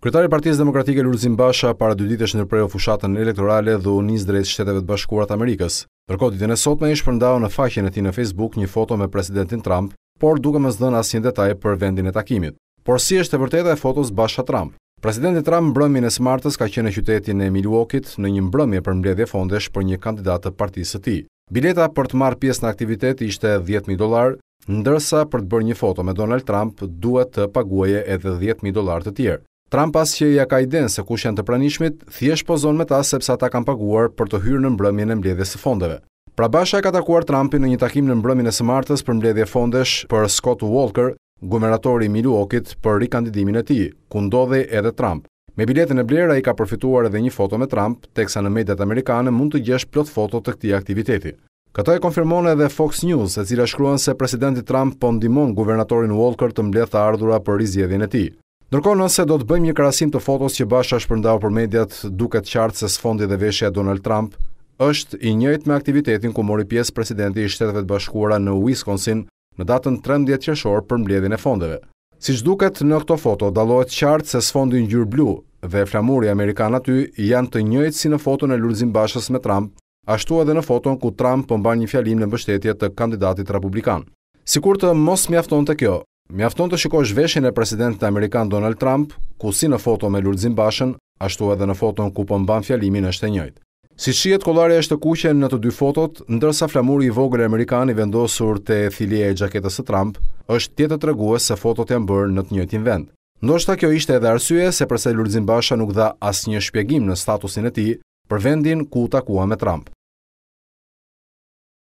Kryetari i Partisë Demokratike Lulzim Basha para dy ditësh ndërpreu fushatën elektorale dhe u nis drejt Shteteve të Bashkuara të Amerikës. Ndërkohë ditën e sotme ai shpërndau në faqen e tij në Facebook një foto me presidentin Trump, por duke mos dhënë asnjë detaj për vendin e takimit. Por si është e vërteta e fotos Basha Trump? Presidenti Trump mbrëmjen e së martës ka qenë në qytetin e Milwaukee në një mbrëmje për mbledhje fondesh për një kandidat të partisë së tij. Bileta për të marrë pjesë në aktivitet ishte 10000 dollar, ndërsa për të bërë një foto me Donald Trump duhet të paguaje edhe 10000 dollar të tjerë. Trump pas që ja ka iden se kush janë të pranishmit, thjesht pozon me ta sepse ata kanë paguar për të hyrë në mbrëmjen e mbledhjes së fondeve. Pra Basha ka takuar Trumpin në një takim në mbrëmjen e së martës për mbledhje fondesh për Scott Walker, guvernatori i milwaukee për rikandidimin e tij, ku ndodhi edhe Trump. Me biletën e blerë ai ka përfituar edhe një foto me Trump, teksa në mediat amerikane mund të gjesh plot foto të këtij aktiviteti. Këtë e konfirmon edhe Fox News, e cila shkruan se presidenti Trump po ndihmon Walker të mbledhë ardhurat për rizgjedhjen e tij. Ndërkohë nëse do të bëjmë një krahasim të fotos që bashkë është për mediat, duket qartë se sfondi dhe veshja e Donald Trump është i njëjtë me aktivitetin ku mori pjesë presidenti i Shteteve të Bashkuara në Wisconsin në datën 13 qershor për mbledhjen e fondeve. Siç duket në këto foto dallohet qartë se sfondi ngjyrë blu dhe flamuri amerikan aty janë të njëjtë si në foton e Lulzim Bashës me Trump, ashtu edhe në foton ku Trump po një fjalim në mbështetje të kandidatit republikan. Sikur të mos mjaftonte kjo, afton të shikosh shveshin e presidentit Amerikan Donald Trump, ku si në foto me Lurzim Bashën, ashtu edhe në foton ku po mban fjalimin është e njëjtë. Si shihet kollari është të kuqe në të dy fotot, ndërsa flamuri i vogël amerikan i vendosur te thilia e xhaketës së Trump është tjetër tregues se fotot janë bërë në të njëjtin vend. Ndoshta kjo ishte edhe arsye se përse Lurzim Basha nuk dha asnjë shpjegim në statusin e tij për vendin ku u takua me Trump.